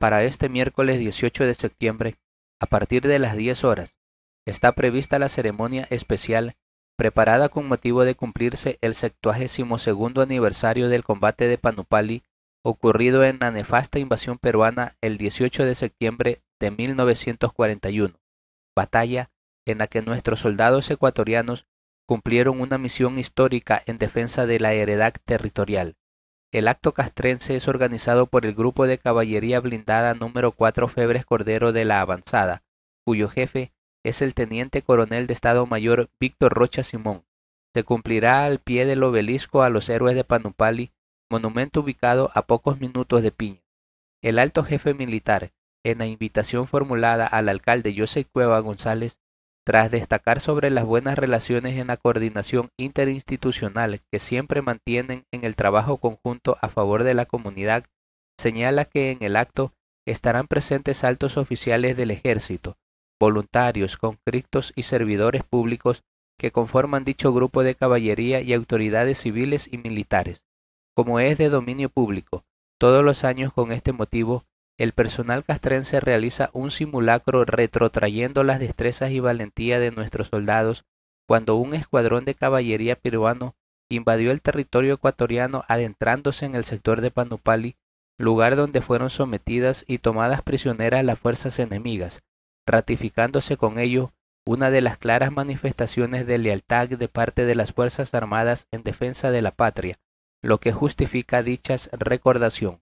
para este miércoles 18 de septiembre, a partir de las 10 horas, está prevista la ceremonia especial preparada con motivo de cumplirse el segundo aniversario del combate de Panupali ocurrido en la nefasta invasión peruana el 18 de septiembre de 1941, batalla en la que nuestros soldados ecuatorianos cumplieron una misión histórica en defensa de la heredad territorial, el acto castrense es organizado por el Grupo de Caballería Blindada número 4 Febres Cordero de la Avanzada, cuyo jefe es el Teniente Coronel de Estado Mayor Víctor Rocha Simón. Se cumplirá al pie del obelisco a los héroes de Panupali, monumento ubicado a pocos minutos de Piña. El alto jefe militar, en la invitación formulada al alcalde José Cueva González, tras destacar sobre las buenas relaciones en la coordinación interinstitucional que siempre mantienen en el trabajo conjunto a favor de la comunidad, señala que en el acto estarán presentes altos oficiales del ejército, voluntarios, conscriptos y servidores públicos que conforman dicho grupo de caballería y autoridades civiles y militares. Como es de dominio público, todos los años con este motivo el personal castrense realiza un simulacro retrotrayendo las destrezas y valentía de nuestros soldados cuando un escuadrón de caballería peruano invadió el territorio ecuatoriano adentrándose en el sector de Panupali, lugar donde fueron sometidas y tomadas prisioneras las fuerzas enemigas, ratificándose con ello una de las claras manifestaciones de lealtad de parte de las Fuerzas Armadas en defensa de la patria, lo que justifica dichas recordación.